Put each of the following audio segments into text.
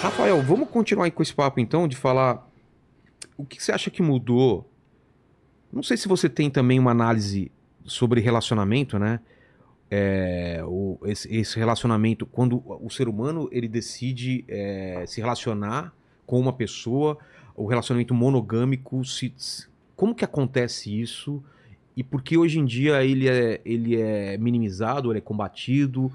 Rafael, vamos continuar com esse papo então de falar o que você acha que mudou? Não sei se você tem também uma análise sobre relacionamento, né? É, o, esse, esse, relacionamento, quando o ser humano ele decide é, se relacionar com uma pessoa, o relacionamento monogâmico, se, como que acontece isso? E por que hoje em dia ele é, ele é minimizado, ele é combatido?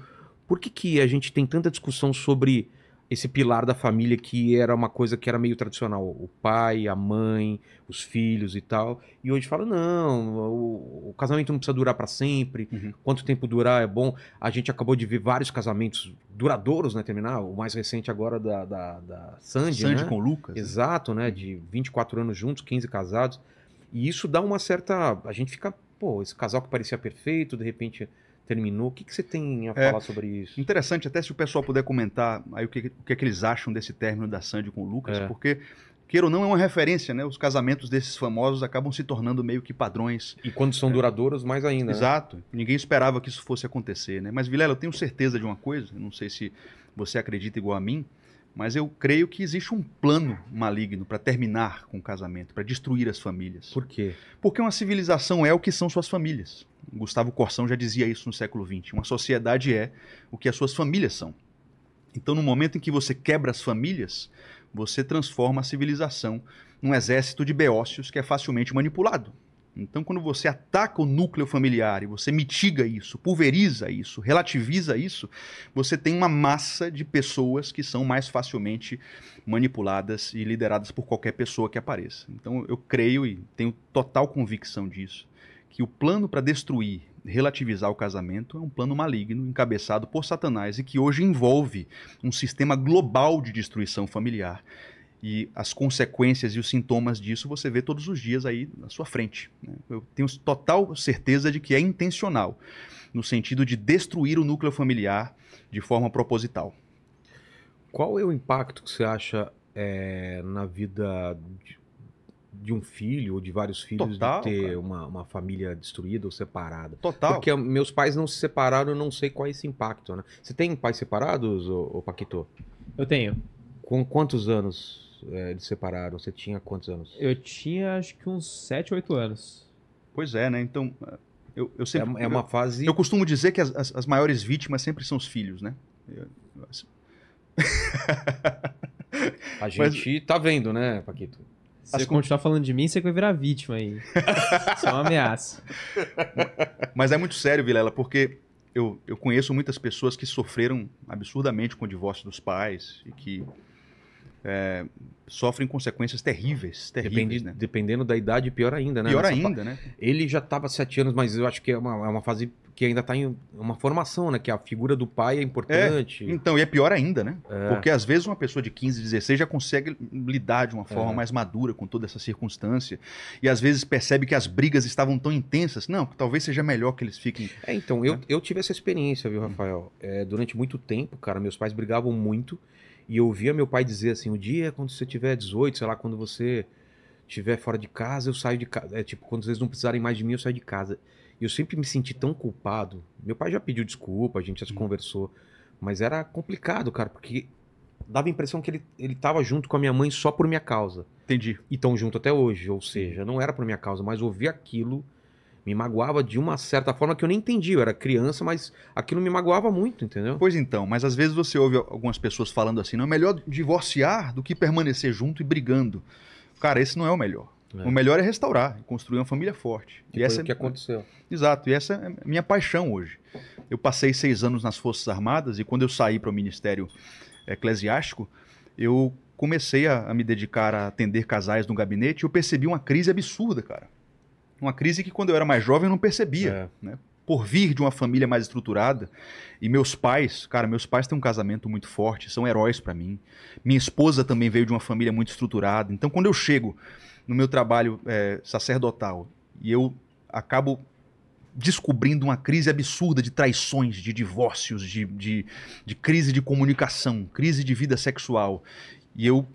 Por que, que a gente tem tanta discussão sobre esse pilar da família que era uma coisa que era meio tradicional, o pai, a mãe, os filhos e tal. E hoje fala não, o, o casamento não precisa durar para sempre. Uhum. Quanto tempo durar é bom. A gente acabou de ver vários casamentos duradouros, né, terminar, o mais recente agora da da, da Sandy, Sandy né? com o Lucas. Né? Exato, né, de 24 anos juntos, 15 casados. E isso dá uma certa, a gente fica, pô, esse casal que parecia perfeito, de repente terminou. O que, que você tem a é, falar é, sobre isso? Interessante, até se o pessoal puder comentar aí o que, o que, é que eles acham desse término da Sandy com o Lucas, é. porque queira ou não, é uma referência, né? Os casamentos desses famosos acabam se tornando meio que padrões. E quando são é. duradouros, mais ainda. Né? Exato. Né? Ninguém esperava que isso fosse acontecer, né? Mas, Vilela, eu tenho certeza de uma coisa, não sei se você acredita igual a mim, mas eu creio que existe um plano maligno para terminar com o casamento, para destruir as famílias. Por quê? Porque uma civilização é o que são suas famílias. Gustavo Corsão já dizia isso no século XX. Uma sociedade é o que as suas famílias são. Então, no momento em que você quebra as famílias, você transforma a civilização num exército de beócios que é facilmente manipulado. Então, quando você ataca o núcleo familiar e você mitiga isso, pulveriza isso, relativiza isso, você tem uma massa de pessoas que são mais facilmente manipuladas e lideradas por qualquer pessoa que apareça. Então, eu creio e tenho total convicção disso que o plano para destruir, relativizar o casamento é um plano maligno encabeçado por Satanás e que hoje envolve um sistema global de destruição familiar. E as consequências e os sintomas disso você vê todos os dias aí na sua frente. Né? Eu tenho total certeza de que é intencional, no sentido de destruir o núcleo familiar de forma proposital. Qual é o impacto que você acha é, na vida de um filho ou de vários filhos Total, de ter uma, uma família destruída ou separada. Total. Porque meus pais não se separaram, eu não sei qual é esse impacto, né? Você tem pais separados, ô, ô Paquito? Eu tenho. Com quantos anos é, eles separaram? Você tinha quantos anos? Eu tinha acho que uns 7, 8 anos. Pois é, né? Então, é, eu, eu sempre... É, é uma fase... Eu, eu costumo dizer que as, as, as, maiores vítimas sempre são os filhos, né? Eu, eu... Assim. A gente Mas... tá vendo, né, Paquito? Se você continuar falando de mim, você vai virar vítima aí. Isso é uma ameaça. Mas é muito sério, Vilela, porque eu, eu conheço muitas pessoas que sofreram absurdamente com o divórcio dos pais e que é, sofrem consequências terríveis, terríveis. Depende, né? Dependendo da idade, pior ainda, né? Pior Nessa ainda, né? Ele já estava sete anos, mas eu acho que é uma, é uma fase que ainda está em uma formação, né? Que a figura do pai é, é importante. É, então, e é pior ainda, né? É. Porque às vezes uma pessoa de 15, 16 já consegue lidar de uma forma é. mais madura com toda essa circunstância. E às vezes percebe que as brigas estavam tão intensas. Não, talvez seja melhor que eles fiquem. É, então, né? eu, eu tive essa experiência, viu, hum. Rafael? durante muito tempo, cara, meus pais brigavam muito. E eu ouvia meu pai dizer assim: um dia é quando você tiver 18, sei lá, quando você estiver fora de casa, eu saio de casa. É tipo, quando vocês não precisarem mais de mim, eu saio de casa. E eu sempre me senti tão culpado. Meu pai já pediu desculpa, a gente já se conversou. Mas era complicado, cara, porque dava a impressão que ele, ele tava junto com a minha mãe só por minha causa. Entendi. E tão junto até hoje, ou seja, não era por minha causa, mas ouvir aquilo me magoava de uma certa forma que eu nem entendi. Eu era criança, mas aquilo me magoava muito, entendeu? Pois então, mas às vezes você ouve algumas pessoas falando assim: não, é melhor divorciar do que permanecer junto e brigando. Cara, esse não é o melhor. É. O melhor é restaurar, construir uma família forte. E, e essa o que é aconteceu. Exato, e essa é a minha paixão hoje. Eu passei seis anos nas Forças Armadas e quando eu saí para o Ministério Eclesiástico, eu comecei a, a me dedicar a atender casais no gabinete e eu percebi uma crise absurda, cara. Uma crise que quando eu era mais jovem eu não percebia, é. né? Por vir de uma família mais estruturada, e meus pais, cara, meus pais têm um casamento muito forte, são heróis para mim. Minha esposa também veio de uma família muito estruturada. Então, quando eu chego no meu trabalho é, sacerdotal e eu acabo descobrindo uma crise absurda de traições, de divórcios, de, de, de, crise de comunicação, crise de vida sexual. E eu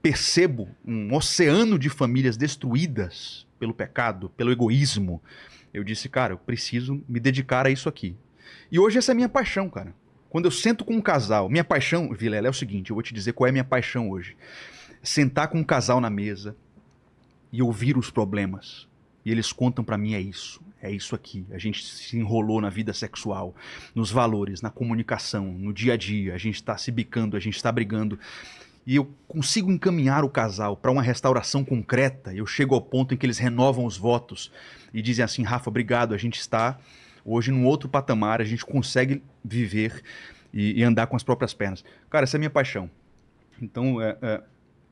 percebo um oceano de famílias destruídas pelo pecado, pelo egoísmo, eu disse, cara, eu preciso me dedicar a isso aqui. E hoje essa é a minha paixão, cara. Quando eu sento com um casal, minha paixão, Vilela, é o seguinte, eu vou te dizer qual é a minha paixão hoje. Sentar com um casal na mesa e ouvir os problemas. E eles contam para mim é isso, é isso aqui. A gente se enrolou na vida sexual, nos valores, na comunicação, no dia a dia, a gente tá se bicando, a gente tá brigando e eu consigo encaminhar o casal para uma restauração concreta, eu chego ao ponto em que eles renovam os votos e dizem assim: Rafa, obrigado, a gente está hoje num outro patamar, a gente consegue viver e, e andar com as próprias pernas. Cara, essa é a minha paixão. Então, é, é,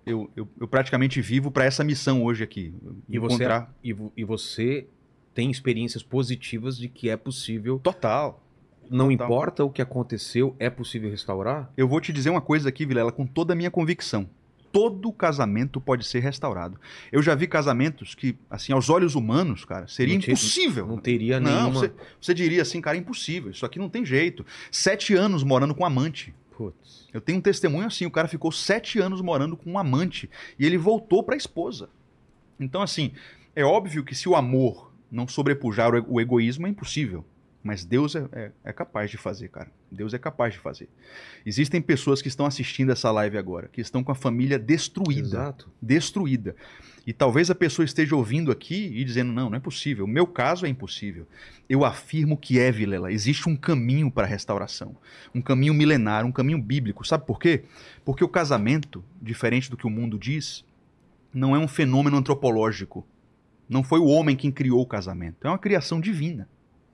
eu, eu, eu, praticamente vivo para essa missão hoje aqui. E encontrar... você, e, e você tem experiências positivas de que é possível. Total não importa o que aconteceu, é possível restaurar? Eu vou te dizer uma coisa aqui, Vilela, com toda a minha convicção. Todo casamento pode ser restaurado. Eu já vi casamentos que, assim, aos olhos humanos, cara, seria não impossível. não teria não, nenhuma. Você, você diria assim, cara, impossível. Isso aqui não tem jeito. Sete anos morando com um amante. Putz. Eu tenho um testemunho assim. O cara ficou sete anos morando com um amante e ele voltou para a esposa. Então, assim, é óbvio que se o amor não sobrepujar o egoísmo, é impossível. Mas Deus é, é, é, capaz de fazer, cara. Deus é capaz de fazer. Existem pessoas que estão assistindo essa live agora, que estão com a família destruída. Exato. Destruída. E talvez a pessoa esteja ouvindo aqui e dizendo: não, não é possível. O meu caso é impossível. Eu afirmo que é, Vilela. Existe um caminho para a restauração. Um caminho milenar, um caminho bíblico. Sabe por quê? Porque o casamento, diferente do que o mundo diz, não é um fenômeno antropológico. Não foi o homem quem criou o casamento. É uma criação divina.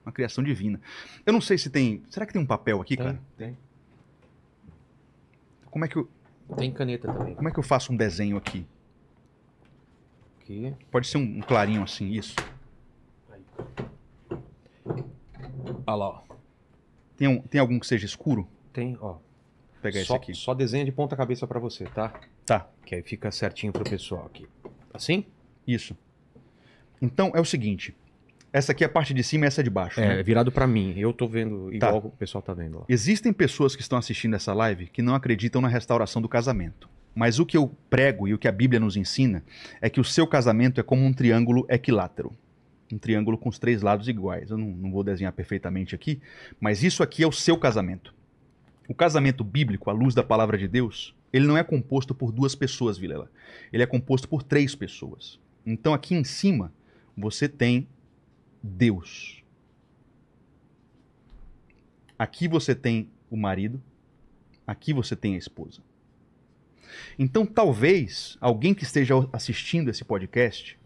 Uma criação divina. Eu não sei se tem. Será que tem um papel aqui, tem, cara? Tem. Como é que eu. Tem caneta também. Como é que eu faço um desenho aqui? Aqui. Pode ser um, um clarinho assim, isso. Olha lá, ó. Tem, um, tem algum que seja escuro? Tem, ó. Vou pegar só, esse aqui. Só desenha de ponta cabeça para você, tá? Tá. Que aí fica certinho pro pessoal aqui. Assim? Isso. Então é o seguinte, essa aqui é a parte de cima e essa é de baixo. É, né? virado para mim. Eu tô vendo tá. igual tá. o pessoal tá vendo lá. Existem pessoas que estão assistindo essa live que não acreditam na restauração do casamento. Mas o que eu prego e o que a Bíblia nos ensina é que o seu casamento é como um triângulo equilátero. Um triângulo com os três lados iguais. Eu não, não vou desenhar perfeitamente aqui, mas isso aqui é o seu casamento. O casamento bíblico, à luz da palavra de Deus, ele não é composto por duas pessoas, Vilela. Ele é composto por três pessoas. Então aqui em cima você tem Deus. Aqui você tem o marido, aqui você tem a esposa. Então, talvez alguém que esteja assistindo esse podcast,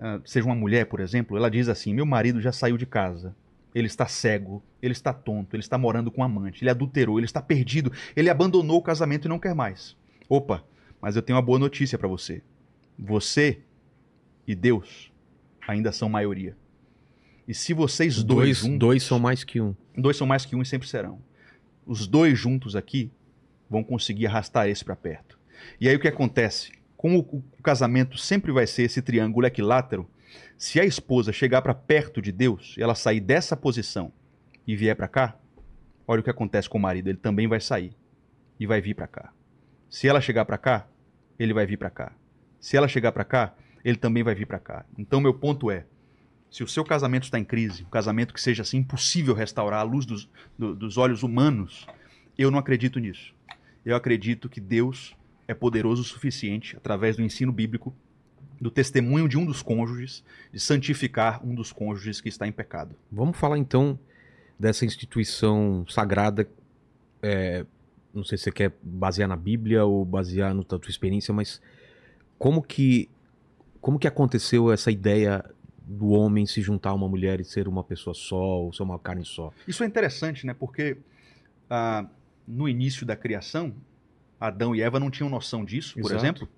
ah, seja uma mulher, por exemplo, ela diz assim: Meu marido já saiu de casa, ele está cego, ele está tonto, ele está morando com um amante, ele adulterou, ele está perdido, ele abandonou o casamento e não quer mais. Opa, mas eu tenho uma boa notícia para você: você e Deus ainda são maioria. E se vocês dois. Dois, juntos, dois são mais que um. Dois são mais que um e sempre serão. Os dois juntos aqui vão conseguir arrastar esse para perto. E aí o que acontece? Como o casamento sempre vai ser esse triângulo equilátero, se a esposa chegar para perto de Deus, ela sair dessa posição e vier para cá, olha o que acontece com o marido, ele também vai sair e vai vir para cá. Se ela chegar para cá, ele vai vir para cá. Se ela chegar para cá, ele também vai vir para cá. Então meu ponto é, se o seu casamento está em crise, um casamento que seja assim impossível restaurar à luz dos, do, dos olhos humanos, eu não acredito nisso. Eu acredito que Deus é poderoso o suficiente, através do ensino bíblico, do testemunho de um dos cônjuges, de santificar um dos cônjuges que está em pecado. Vamos falar então dessa instituição sagrada. É, não sei se você quer basear na Bíblia ou basear na tua experiência, mas como que como que aconteceu essa ideia do homem se juntar a uma mulher e ser uma pessoa só, ou ser uma carne só. Isso é interessante, né? Porque ah, no início da criação, Adão e Eva não tinham noção disso, por Exato. exemplo.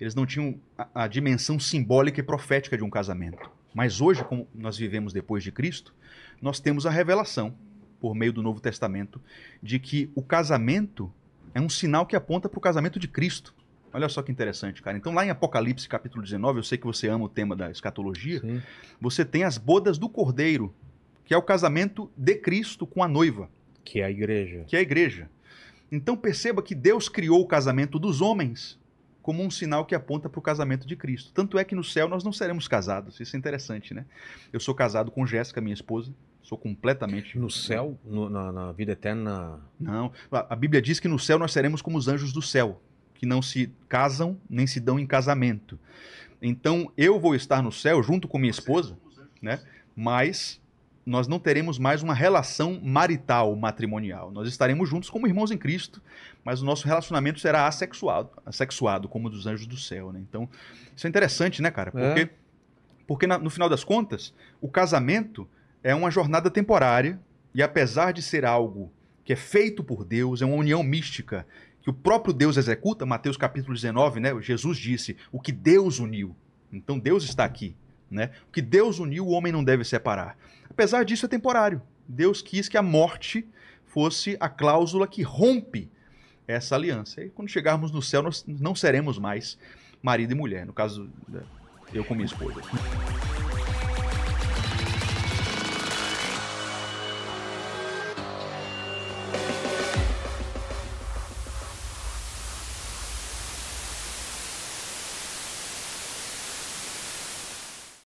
Eles não tinham a, a dimensão simbólica e profética de um casamento. Mas hoje, como nós vivemos depois de Cristo, nós temos a revelação, por meio do Novo Testamento, de que o casamento é um sinal que aponta para o casamento de Cristo. Olha só que interessante, cara. Então, lá em Apocalipse, capítulo 19, eu sei que você ama o tema da escatologia, Sim. você tem as bodas do Cordeiro, que é o casamento de Cristo com a noiva. Que é a igreja. Que é a igreja. Então, perceba que Deus criou o casamento dos homens como um sinal que aponta para o casamento de Cristo. Tanto é que no céu nós não seremos casados. Isso é interessante, né? Eu sou casado com Jéssica, minha esposa. Sou completamente. No né? céu? No, na, na vida eterna? Não. A Bíblia diz que no céu nós seremos como os anjos do céu que não se casam nem se dão em casamento. Então eu vou estar no céu junto com minha é esposa, né? Mas nós não teremos mais uma relação marital, matrimonial. Nós estaremos juntos como irmãos em Cristo, mas o nosso relacionamento será assexuado, assexuado como dos anjos do céu, né? Então, isso é interessante, né, cara? É. Porque, é. porque na, no final das contas, o casamento é uma jornada temporária e apesar de ser algo que é feito por Deus, é uma união mística que o próprio Deus executa, Mateus capítulo 19, né? Jesus disse: "O que Deus uniu". Então Deus está aqui, né? O que Deus uniu, o homem não deve separar. Apesar disso é temporário. Deus quis que a morte fosse a cláusula que rompe essa aliança. E quando chegarmos no céu, nós não seremos mais marido e mulher, no caso né, eu com minha esposa.